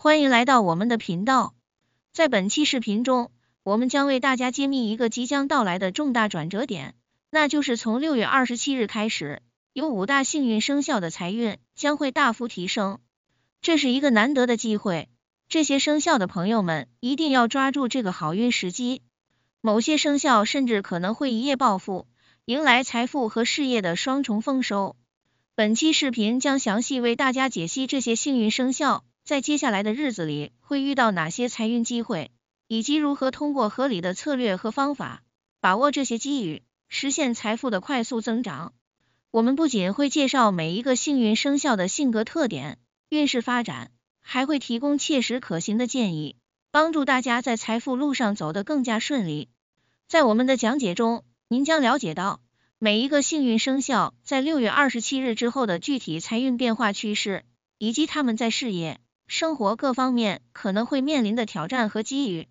欢迎来到我们的频道，在本期视频中，我们将为大家揭秘一个即将到来的重大转折点，那就是从六月二十七日开始，有五大幸运生肖的财运将会大幅提升，这是一个难得的机会，这些生肖的朋友们一定要抓住这个好运时机，某些生肖甚至可能会一夜暴富，迎来财富和事业的双重丰收。本期视频将详细为大家解析这些幸运生肖。在接下来的日子里会遇到哪些财运机会，以及如何通过合理的策略和方法把握这些机遇，实现财富的快速增长？我们不仅会介绍每一个幸运生肖的性格特点、运势发展，还会提供切实可行的建议，帮助大家在财富路上走得更加顺利。在我们的讲解中，您将了解到每一个幸运生肖在六月二十七日之后的具体财运变化趋势，以及他们在事业。生活各方面可能会面临的挑战和机遇，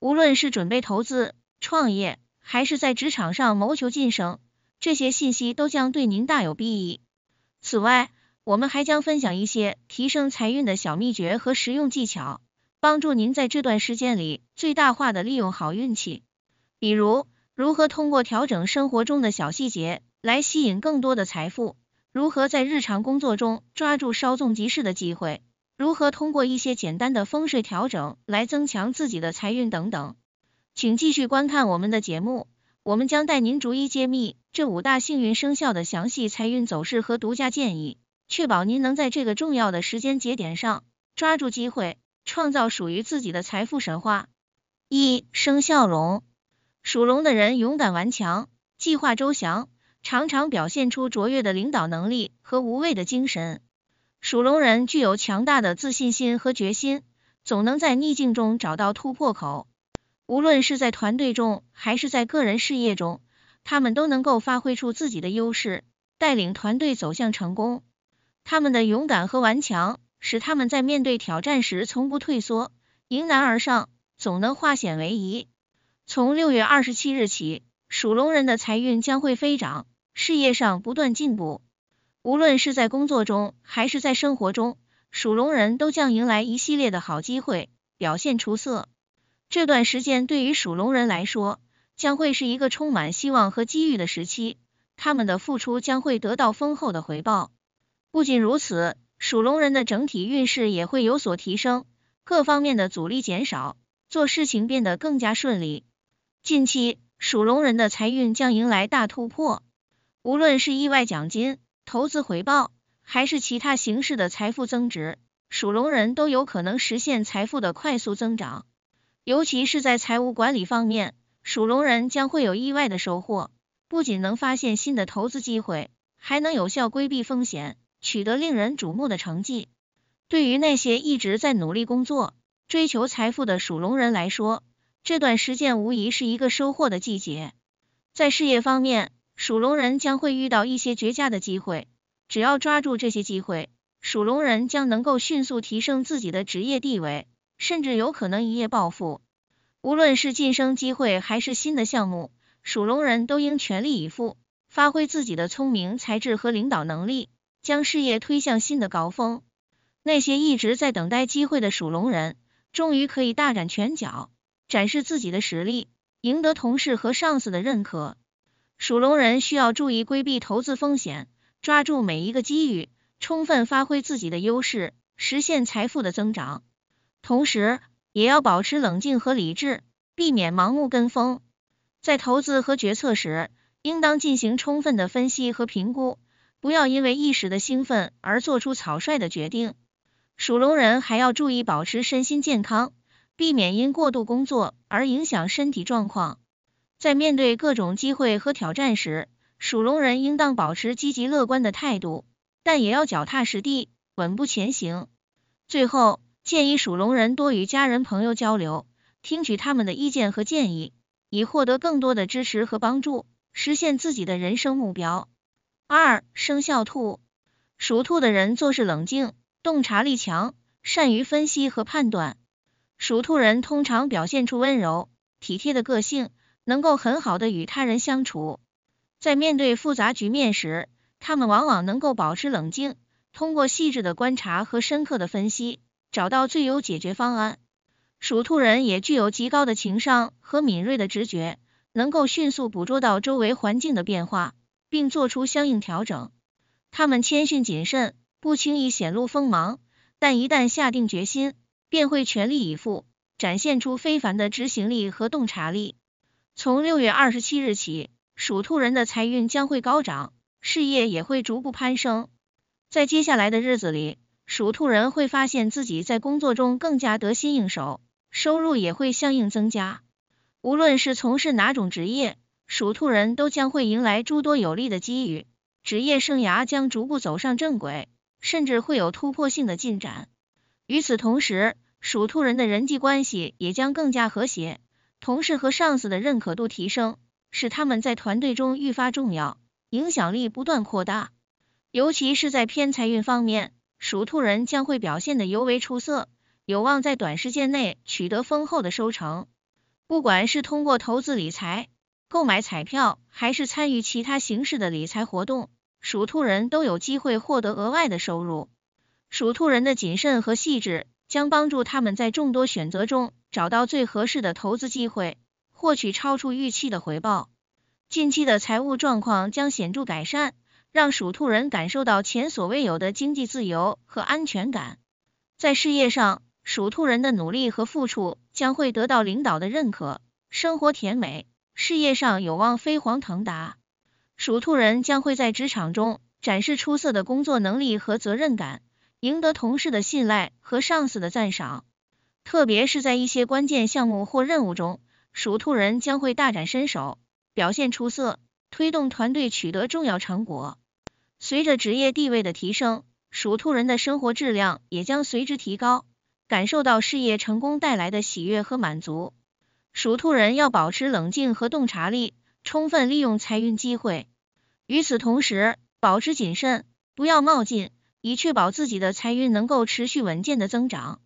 无论是准备投资、创业，还是在职场上谋求晋升，这些信息都将对您大有裨益。此外，我们还将分享一些提升财运的小秘诀和实用技巧，帮助您在这段时间里最大化的利用好运气。比如，如何通过调整生活中的小细节来吸引更多的财富，如何在日常工作中抓住稍纵即逝的机会。如何通过一些简单的风水调整来增强自己的财运等等，请继续观看我们的节目，我们将带您逐一揭秘这五大幸运生肖的详细财运走势和独家建议，确保您能在这个重要的时间节点上抓住机会，创造属于自己的财富神话。一、生肖龙，属龙的人勇敢顽强，计划周详，常常表现出卓越的领导能力和无畏的精神。属龙人具有强大的自信心和决心，总能在逆境中找到突破口。无论是在团队中还是在个人事业中，他们都能够发挥出自己的优势，带领团队走向成功。他们的勇敢和顽强使他们在面对挑战时从不退缩，迎难而上，总能化险为夷。从六月二十七日起，属龙人的财运将会飞涨，事业上不断进步。无论是在工作中还是在生活中，属龙人都将迎来一系列的好机会，表现出色。这段时间对于属龙人来说，将会是一个充满希望和机遇的时期，他们的付出将会得到丰厚的回报。不仅如此，属龙人的整体运势也会有所提升，各方面的阻力减少，做事情变得更加顺利。近期属龙人的财运将迎来大突破，无论是意外奖金。投资回报，还是其他形式的财富增值，属龙人都有可能实现财富的快速增长。尤其是在财务管理方面，属龙人将会有意外的收获，不仅能发现新的投资机会，还能有效规避风险，取得令人瞩目的成绩。对于那些一直在努力工作、追求财富的属龙人来说，这段时间无疑是一个收获的季节。在事业方面，属龙人将会遇到一些绝佳的机会，只要抓住这些机会，属龙人将能够迅速提升自己的职业地位，甚至有可能一夜暴富。无论是晋升机会还是新的项目，属龙人都应全力以赴，发挥自己的聪明才智和领导能力，将事业推向新的高峰。那些一直在等待机会的属龙人，终于可以大展拳脚，展示自己的实力，赢得同事和上司的认可。属龙人需要注意规避投资风险，抓住每一个机遇，充分发挥自己的优势，实现财富的增长。同时，也要保持冷静和理智，避免盲目跟风。在投资和决策时，应当进行充分的分析和评估，不要因为一时的兴奋而做出草率的决定。属龙人还要注意保持身心健康，避免因过度工作而影响身体状况。在面对各种机会和挑战时，属龙人应当保持积极乐观的态度，但也要脚踏实地，稳步前行。最后，建议属龙人多与家人朋友交流，听取他们的意见和建议，以获得更多的支持和帮助，实现自己的人生目标。二、生肖兔，属兔的人做事冷静，洞察力强，善于分析和判断。属兔人通常表现出温柔、体贴的个性。能够很好的与他人相处，在面对复杂局面时，他们往往能够保持冷静，通过细致的观察和深刻的分析，找到最优解决方案。属兔人也具有极高的情商和敏锐的直觉，能够迅速捕捉到周围环境的变化，并做出相应调整。他们谦逊谨慎，不轻易显露锋芒，但一旦下定决心，便会全力以赴，展现出非凡的执行力和洞察力。从六月二十七日起，属兔人的财运将会高涨，事业也会逐步攀升。在接下来的日子里，属兔人会发现自己在工作中更加得心应手，收入也会相应增加。无论是从事哪种职业，属兔人都将会迎来诸多有利的机遇，职业生涯将逐步走上正轨，甚至会有突破性的进展。与此同时，属兔人的人际关系也将更加和谐。同事和上司的认可度提升，使他们在团队中愈发重要，影响力不断扩大。尤其是在偏财运方面，属兔人将会表现得尤为出色，有望在短时间内取得丰厚的收成。不管是通过投资理财、购买彩票，还是参与其他形式的理财活动，属兔人都有机会获得额外的收入。属兔人的谨慎和细致将帮助他们在众多选择中。找到最合适的投资机会，获取超出预期的回报。近期的财务状况将显著改善，让属兔人感受到前所未有的经济自由和安全感。在事业上，属兔人的努力和付出将会得到领导的认可，生活甜美，事业上有望飞黄腾达。属兔人将会在职场中展示出色的工作能力和责任感，赢得同事的信赖和上司的赞赏。特别是在一些关键项目或任务中，属兔人将会大展身手，表现出色，推动团队取得重要成果。随着职业地位的提升，属兔人的生活质量也将随之提高，感受到事业成功带来的喜悦和满足。属兔人要保持冷静和洞察力，充分利用财运机会，与此同时，保持谨慎，不要冒进，以确保自己的财运能够持续稳健的增长。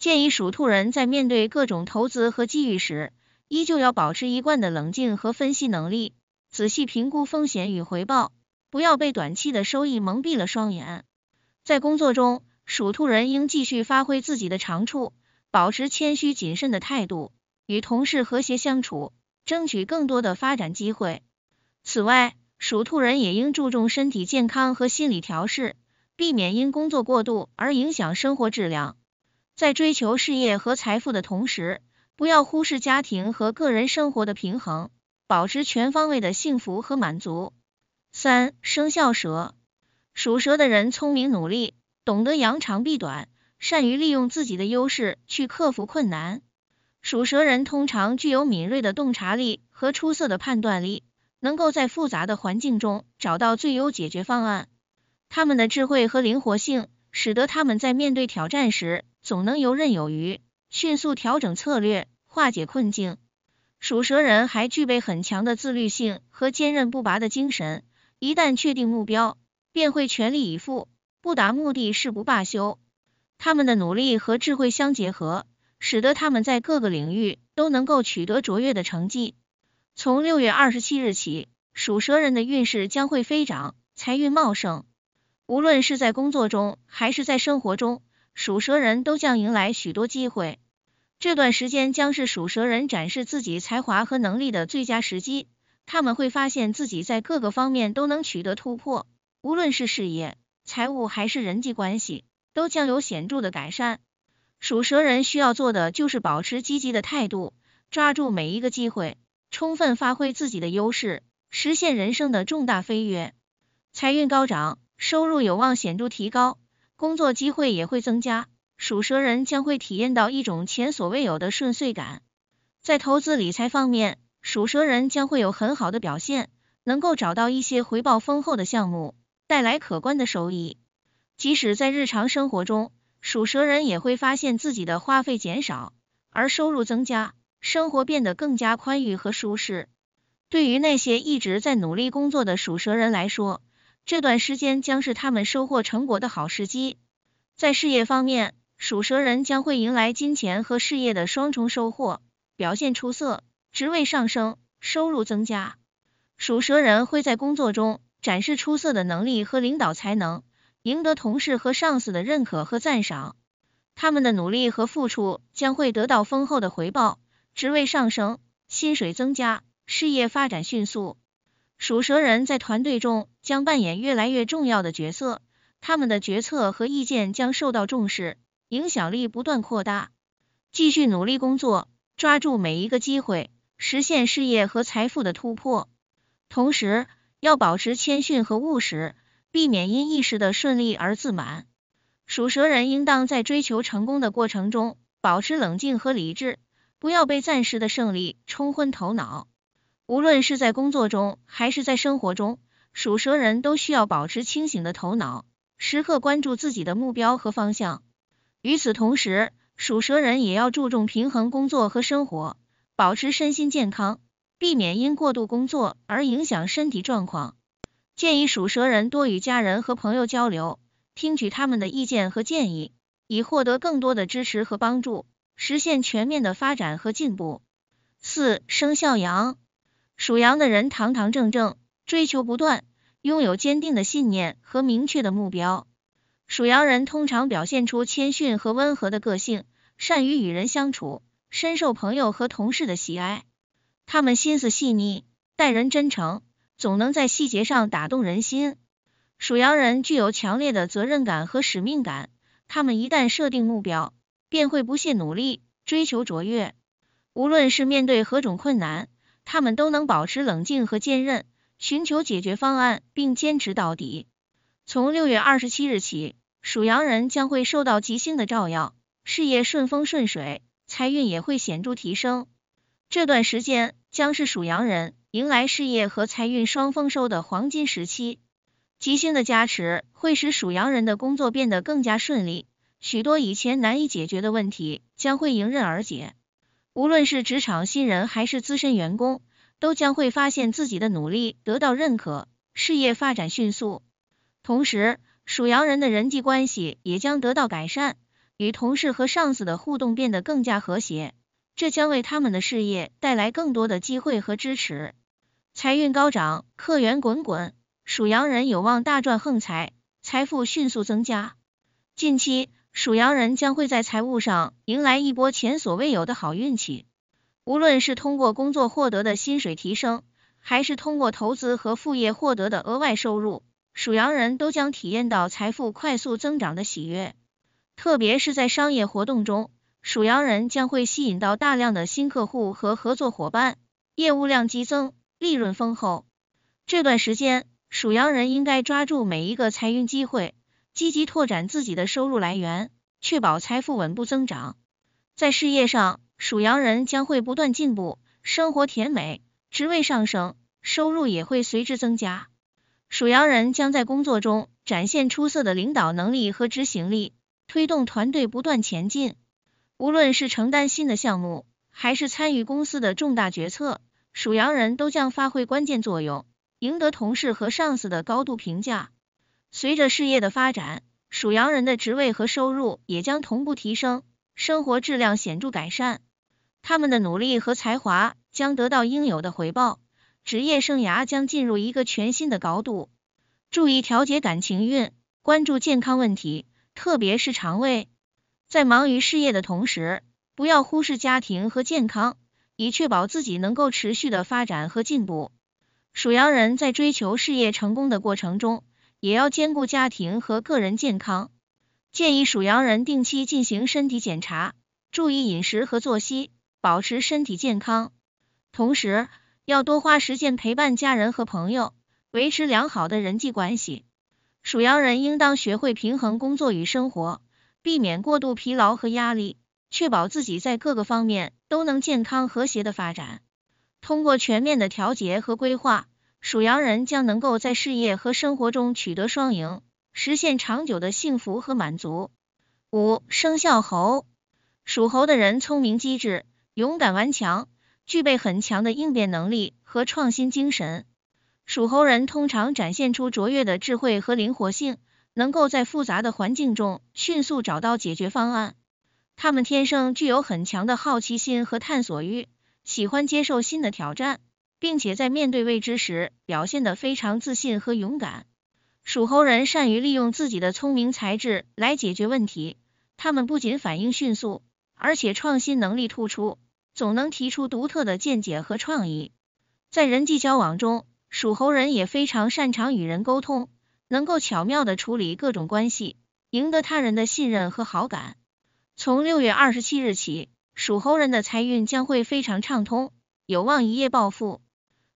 建议属兔人在面对各种投资和机遇时，依旧要保持一贯的冷静和分析能力，仔细评估风险与回报，不要被短期的收益蒙蔽了双眼。在工作中，属兔人应继续发挥自己的长处，保持谦虚谨慎的态度，与同事和谐相处，争取更多的发展机会。此外，属兔人也应注重身体健康和心理调试，避免因工作过度而影响生活质量。在追求事业和财富的同时，不要忽视家庭和个人生活的平衡，保持全方位的幸福和满足。三生肖蛇，属蛇的人聪明努力，懂得扬长避短，善于利用自己的优势去克服困难。属蛇人通常具有敏锐的洞察力和出色的判断力，能够在复杂的环境中找到最优解决方案。他们的智慧和灵活性，使得他们在面对挑战时。总能游刃有余，迅速调整策略，化解困境。属蛇人还具备很强的自律性和坚韧不拔的精神，一旦确定目标，便会全力以赴，不达目的誓不罢休。他们的努力和智慧相结合，使得他们在各个领域都能够取得卓越的成绩。从六月二十七日起，属蛇人的运势将会飞涨，财运茂盛。无论是在工作中还是在生活中。属蛇人都将迎来许多机会，这段时间将是属蛇人展示自己才华和能力的最佳时机。他们会发现自己在各个方面都能取得突破，无论是事业、财务还是人际关系，都将有显著的改善。属蛇人需要做的就是保持积极的态度，抓住每一个机会，充分发挥自己的优势，实现人生的重大飞跃。财运高涨，收入有望显著提高。工作机会也会增加，属蛇人将会体验到一种前所未有的顺遂感。在投资理财方面，属蛇人将会有很好的表现，能够找到一些回报丰厚的项目，带来可观的收益。即使在日常生活中，属蛇人也会发现自己的花费减少，而收入增加，生活变得更加宽裕和舒适。对于那些一直在努力工作的属蛇人来说，这段时间将是他们收获成果的好时机。在事业方面，属蛇人将会迎来金钱和事业的双重收获，表现出色，职位上升，收入增加。属蛇人会在工作中展示出色的能力和领导才能，赢得同事和上司的认可和赞赏。他们的努力和付出将会得到丰厚的回报，职位上升，薪水增加，事业发展迅速。属蛇人在团队中将扮演越来越重要的角色，他们的决策和意见将受到重视，影响力不断扩大。继续努力工作，抓住每一个机会，实现事业和财富的突破。同时，要保持谦逊和务实，避免因一时的顺利而自满。属蛇人应当在追求成功的过程中保持冷静和理智，不要被暂时的胜利冲昏头脑。无论是在工作中还是在生活中，属蛇人都需要保持清醒的头脑，时刻关注自己的目标和方向。与此同时，属蛇人也要注重平衡工作和生活，保持身心健康，避免因过度工作而影响身体状况。建议属蛇人多与家人和朋友交流，听取他们的意见和建议，以获得更多的支持和帮助，实现全面的发展和进步。四生肖羊。属羊的人堂堂正正，追求不断，拥有坚定的信念和明确的目标。属羊人通常表现出谦逊和温和的个性，善于与人相处，深受朋友和同事的喜爱。他们心思细腻，待人真诚，总能在细节上打动人心。属羊人具有强烈的责任感和使命感，他们一旦设定目标，便会不懈努力，追求卓越。无论是面对何种困难，他们都能保持冷静和坚韧，寻求解决方案，并坚持到底。从六月二十七日起，属羊人将会受到吉星的照耀，事业顺风顺水，财运也会显著提升。这段时间将是属羊人迎来事业和财运双丰收的黄金时期。吉星的加持会使属羊人的工作变得更加顺利，许多以前难以解决的问题将会迎刃而解。无论是职场新人还是资深员工，都将会发现自己的努力得到认可，事业发展迅速。同时，属羊人的人际关系也将得到改善，与同事和上司的互动变得更加和谐，这将为他们的事业带来更多的机会和支持。财运高涨，客源滚滚，属羊人有望大赚横财，财富迅速增加。近期。属羊人将会在财务上迎来一波前所未有的好运气，无论是通过工作获得的薪水提升，还是通过投资和副业获得的额外收入，属羊人都将体验到财富快速增长的喜悦。特别是在商业活动中，属羊人将会吸引到大量的新客户和合作伙伴，业务量激增，利润丰厚。这段时间，属羊人应该抓住每一个财运机会。积极拓展自己的收入来源，确保财富稳步增长。在事业上，属羊人将会不断进步，生活甜美，职位上升，收入也会随之增加。属羊人将在工作中展现出色的领导能力和执行力，推动团队不断前进。无论是承担新的项目，还是参与公司的重大决策，属羊人都将发挥关键作用，赢得同事和上司的高度评价。随着事业的发展，属羊人的职位和收入也将同步提升，生活质量显著改善。他们的努力和才华将得到应有的回报，职业生涯将进入一个全新的高度。注意调节感情运，关注健康问题，特别是肠胃。在忙于事业的同时，不要忽视家庭和健康，以确保自己能够持续的发展和进步。属羊人在追求事业成功的过程中。也要兼顾家庭和个人健康，建议属羊人定期进行身体检查，注意饮食和作息，保持身体健康。同时，要多花时间陪伴家人和朋友，维持良好的人际关系。属羊人应当学会平衡工作与生活，避免过度疲劳和压力，确保自己在各个方面都能健康和谐的发展。通过全面的调节和规划。属羊人将能够在事业和生活中取得双赢，实现长久的幸福和满足。五、生肖猴，属猴的人聪明机智，勇敢顽强，具备很强的应变能力和创新精神。属猴人通常展现出卓越的智慧和灵活性，能够在复杂的环境中迅速找到解决方案。他们天生具有很强的好奇心和探索欲，喜欢接受新的挑战。并且在面对未知时表现得非常自信和勇敢。属猴人善于利用自己的聪明才智来解决问题，他们不仅反应迅速，而且创新能力突出，总能提出独特的见解和创意。在人际交往中，属猴人也非常擅长与人沟通，能够巧妙地处理各种关系，赢得他人的信任和好感。从六月二十七日起，属猴人的财运将会非常畅通，有望一夜暴富。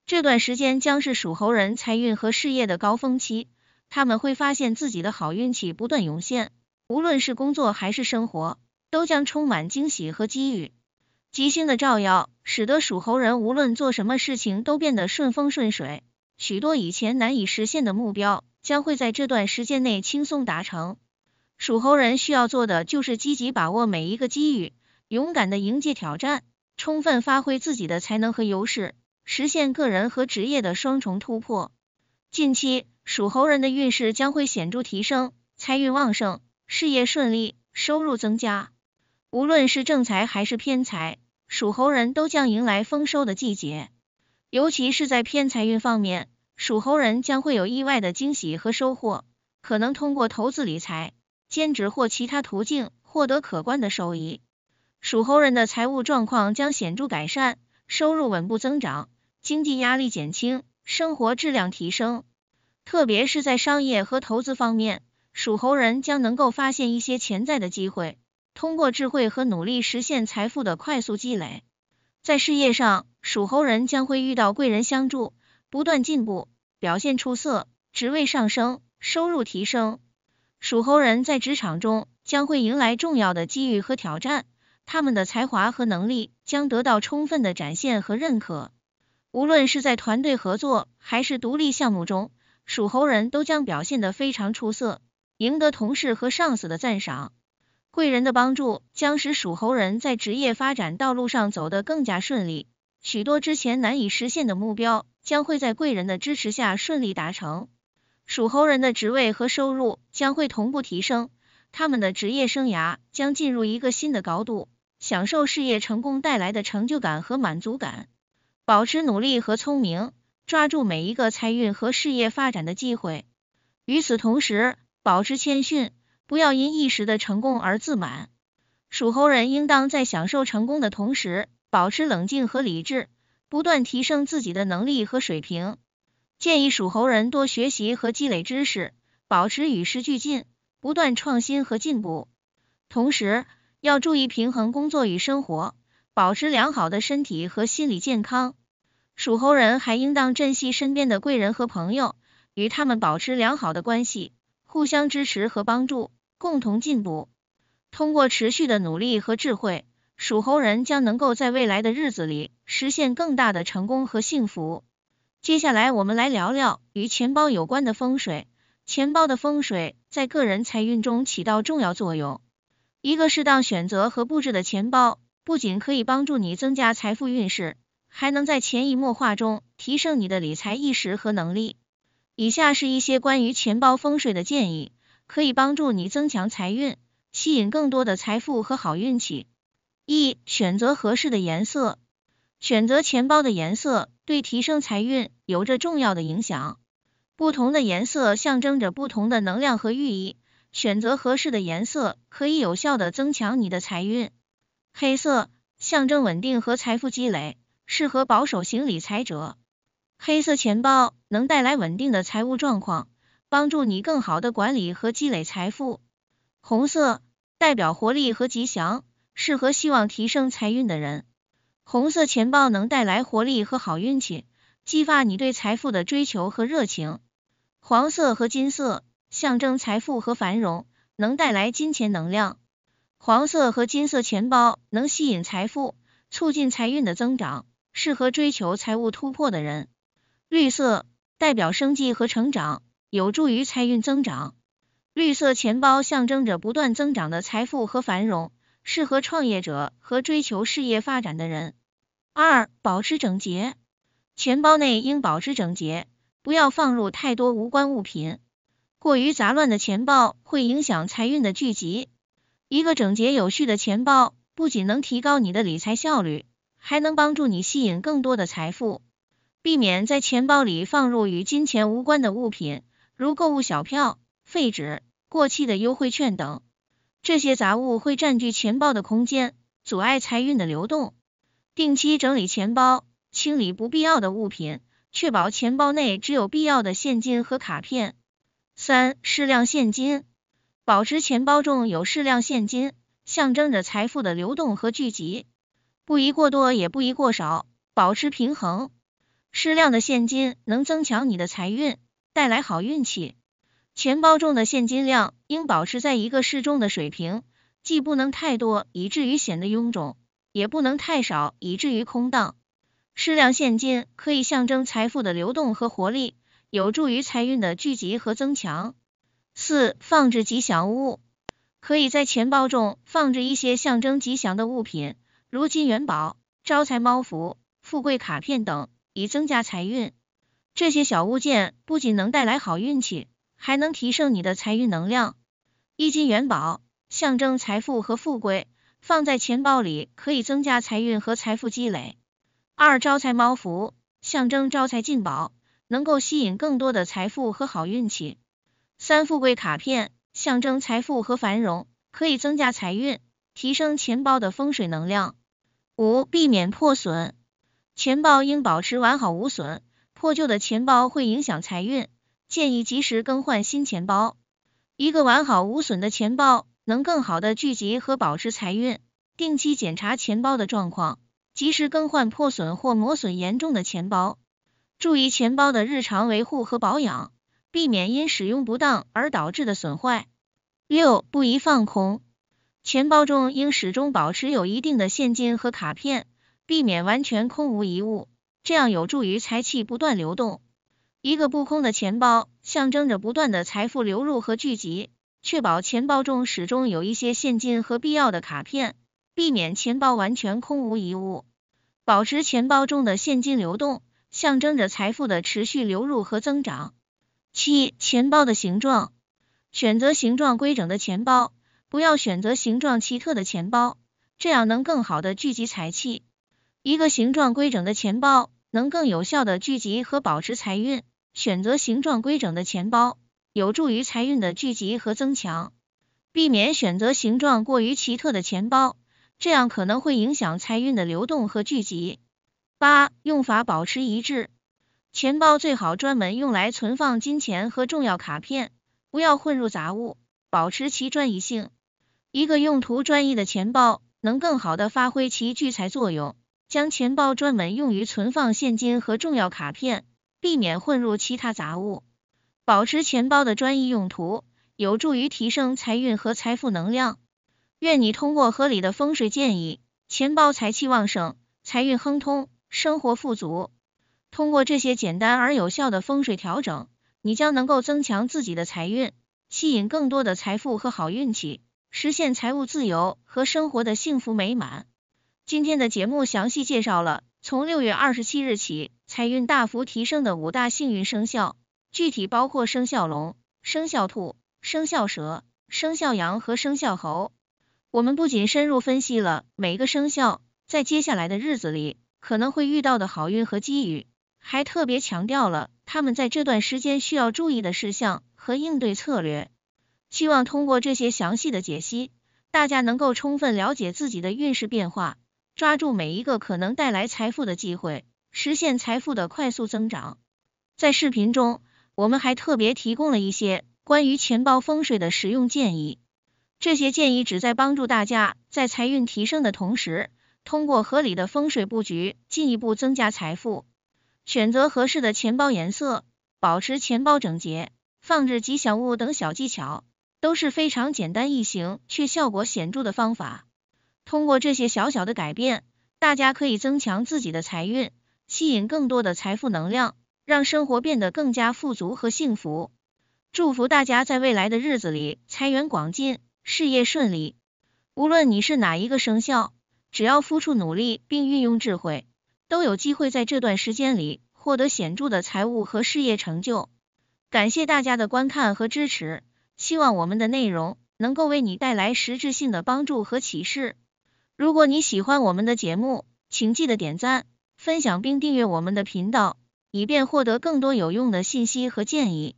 这段时间将是属猴人财运和事业的高峰期，他们会发现自己的好运气不断涌现，无论是工作还是生活，都将充满惊喜和机遇。吉星的照耀，使得属猴人无论做什么事情都变得顺风顺水，许多以前难以实现的目标将会在这段时间内轻松达成。属猴人需要做的就是积极把握每一个机遇，勇敢的迎接挑战，充分发挥自己的才能和优势。实现个人和职业的双重突破。近期属猴人的运势将会显著提升，财运旺盛，事业顺利，收入增加。无论是正财还是偏财，属猴人都将迎来丰收的季节。尤其是在偏财运方面，属猴人将会有意外的惊喜和收获，可能通过投资理财、兼职或其他途径获得可观的收益。属猴人的财务状况将显著改善，收入稳步增长。经济压力减轻，生活质量提升，特别是在商业和投资方面，属猴人将能够发现一些潜在的机会，通过智慧和努力实现财富的快速积累。在事业上，属猴人将会遇到贵人相助，不断进步，表现出色，职位上升，收入提升。属猴人在职场中将会迎来重要的机遇和挑战，他们的才华和能力将得到充分的展现和认可。无论是在团队合作还是独立项目中，属猴人都将表现得非常出色，赢得同事和上司的赞赏。贵人的帮助将使属猴人在职业发展道路上走得更加顺利，许多之前难以实现的目标将会在贵人的支持下顺利达成。属猴人的职位和收入将会同步提升，他们的职业生涯将进入一个新的高度，享受事业成功带来的成就感和满足感。保持努力和聪明，抓住每一个财运和事业发展的机会。与此同时，保持谦逊，不要因一时的成功而自满。属猴人应当在享受成功的同时，保持冷静和理智，不断提升自己的能力和水平。建议属猴人多学习和积累知识，保持与时俱进，不断创新和进步。同时，要注意平衡工作与生活。保持良好的身体和心理健康。属猴人还应当珍惜身边的贵人和朋友，与他们保持良好的关系，互相支持和帮助，共同进步。通过持续的努力和智慧，属猴人将能够在未来的日子里实现更大的成功和幸福。接下来，我们来聊聊与钱包有关的风水。钱包的风水在个人财运中起到重要作用。一个适当选择和布置的钱包。不仅可以帮助你增加财富运势，还能在潜移默化中提升你的理财意识和能力。以下是一些关于钱包风水的建议，可以帮助你增强财运，吸引更多的财富和好运气。一、选择合适的颜色，选择钱包的颜色对提升财运有着重要的影响。不同的颜色象征着不同的能量和寓意，选择合适的颜色可以有效的增强你的财运。黑色象征稳定和财富积累，适合保守型理财者。黑色钱包能带来稳定的财务状况，帮助你更好的管理和积累财富。红色代表活力和吉祥，适合希望提升财运的人。红色钱包能带来活力和好运气，激发你对财富的追求和热情。黄色和金色象征财富和繁荣，能带来金钱能量。黄色和金色钱包能吸引财富，促进财运的增长，适合追求财务突破的人。绿色代表生计和成长，有助于财运增长。绿色钱包象征着不断增长的财富和繁荣，适合创业者和追求事业发展的人。二、保持整洁，钱包内应保持整洁，不要放入太多无关物品。过于杂乱的钱包会影响财运的聚集。一个整洁有序的钱包不仅能提高你的理财效率，还能帮助你吸引更多的财富。避免在钱包里放入与金钱无关的物品，如购物小票、废纸、过期的优惠券等。这些杂物会占据钱包的空间，阻碍财运的流动。定期整理钱包，清理不必要的物品，确保钱包内只有必要的现金和卡片。三、适量现金。保持钱包中有适量现金，象征着财富的流动和聚集，不宜过多也不宜过少，保持平衡。适量的现金能增强你的财运，带来好运气。钱包中的现金量应保持在一个适中的水平，既不能太多以至于显得臃肿，也不能太少以至于空荡。适量现金可以象征财富的流动和活力，有助于财运的聚集和增强。四、放置吉祥物，可以在钱包中放置一些象征吉祥的物品，如金元宝、招财猫、符、富贵卡片等，以增加财运。这些小物件不仅能带来好运气，还能提升你的财运能量。一金元宝，象征财富和富贵，放在钱包里可以增加财运和财富积累。二招财猫符，象征招财进宝，能够吸引更多的财富和好运气。三富贵卡片象征财富和繁荣，可以增加财运，提升钱包的风水能量。五避免破损，钱包应保持完好无损，破旧的钱包会影响财运，建议及时更换新钱包。一个完好无损的钱包能更好的聚集和保持财运。定期检查钱包的状况，及时更换破损或磨损严重的钱包。注意钱包的日常维护和保养。避免因使用不当而导致的损坏。六，不宜放空。钱包中应始终保持有一定的现金和卡片，避免完全空无一物。这样有助于财气不断流动。一个不空的钱包，象征着不断的财富流入和聚集。确保钱包中始终有一些现金和必要的卡片，避免钱包完全空无一物。保持钱包中的现金流动，象征着财富的持续流入和增长。七，钱包的形状，选择形状规整的钱包，不要选择形状奇特的钱包，这样能更好的聚集财气。一个形状规整的钱包，能更有效的聚集和保持财运。选择形状规整的钱包，有助于财运的聚集和增强。避免选择形状过于奇特的钱包，这样可能会影响财运的流动和聚集。八，用法保持一致。钱包最好专门用来存放金钱和重要卡片，不要混入杂物，保持其专一性。一个用途专一的钱包能更好地发挥其聚财作用。将钱包专门用于存放现金和重要卡片，避免混入其他杂物，保持钱包的专一用途，有助于提升财运和财富能量。愿你通过合理的风水建议，钱包财气旺盛，财运亨通，生活富足。通过这些简单而有效的风水调整，你将能够增强自己的财运，吸引更多的财富和好运气，实现财务自由和生活的幸福美满。今天的节目详细介绍了从六月二十七日起财运大幅提升的五大幸运生肖，具体包括生肖龙、生肖兔、生肖蛇、生肖羊和生肖猴。我们不仅深入分析了每个生肖在接下来的日子里可能会遇到的好运和机遇。还特别强调了他们在这段时间需要注意的事项和应对策略，希望通过这些详细的解析，大家能够充分了解自己的运势变化，抓住每一个可能带来财富的机会，实现财富的快速增长。在视频中，我们还特别提供了一些关于钱包风水的实用建议，这些建议旨在帮助大家在财运提升的同时，通过合理的风水布局进一步增加财富。选择合适的钱包颜色，保持钱包整洁，放置吉祥物等小技巧都是非常简单易行却效果显著的方法。通过这些小小的改变，大家可以增强自己的财运，吸引更多的财富能量，让生活变得更加富足和幸福。祝福大家在未来的日子里财源广进，事业顺利。无论你是哪一个生肖，只要付出努力并运用智慧。都有机会在这段时间里获得显著的财务和事业成就。感谢大家的观看和支持，希望我们的内容能够为你带来实质性的帮助和启示。如果你喜欢我们的节目，请记得点赞、分享并订阅我们的频道，以便获得更多有用的信息和建议。